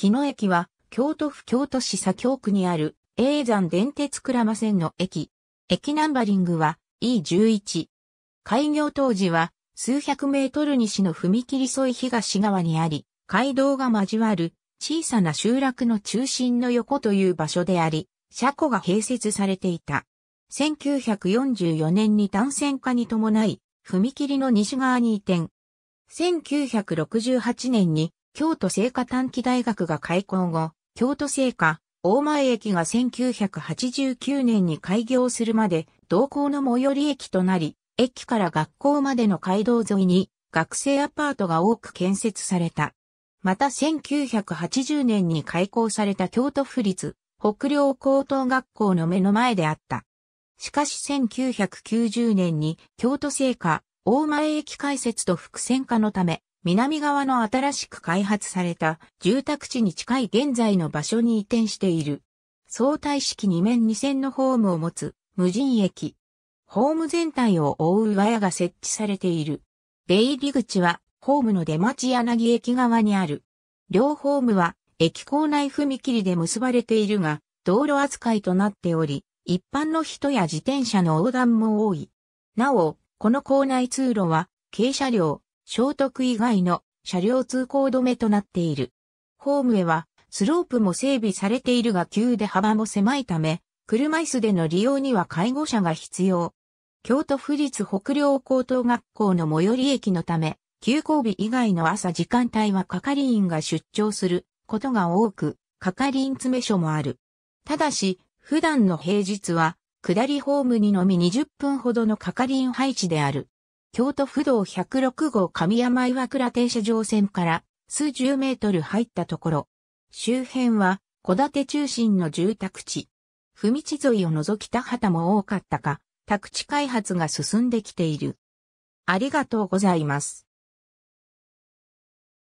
日野駅は、京都府京都市左京区にある、永山電鉄倉間線の駅。駅ナンバリングは E11。開業当時は、数百メートル西の踏切沿い東側にあり、街道が交わる小さな集落の中心の横という場所であり、車庫が併設されていた。1944年に単線化に伴い、踏切の西側に移転。1968年に京都聖火短期大学が開校後、京都聖火、大前駅が1989年に開業するまで、同校の最寄り駅となり、駅から学校までの街道沿いに学生アパートが多く建設された。また1980年に開校された京都府立北陵高等学校の目の前であった。しかし1990年に京都聖火大前駅開設と伏線化のため南側の新しく開発された住宅地に近い現在の場所に移転している。相対式2面2線のホームを持つ無人駅。ホーム全体を覆う和屋が設置されている。出入り口はホームの出町柳駅側にある。両ホームは駅構内踏切で結ばれているが、道路扱いとなっており、一般の人や自転車の横断も多い。なお、この構内通路は、軽車両、聖徳以外の車両通行止めとなっている。ホームへはスロープも整備されているが急で幅も狭いため、車椅子での利用には介護者が必要。京都府立北陵高等学校の最寄り駅のため、休校日以外の朝時間帯は係員が出張することが多く、係員詰め所もある。ただし、普段の平日は、下りホームにのみ20分ほどの係員配置である。京都府道106号神山岩倉停車場線から数十メートル入ったところ。周辺は戸建て中心の住宅地。踏み地沿いを除き田畑も多かったか、宅地開発が進んできている。ありがとうございます。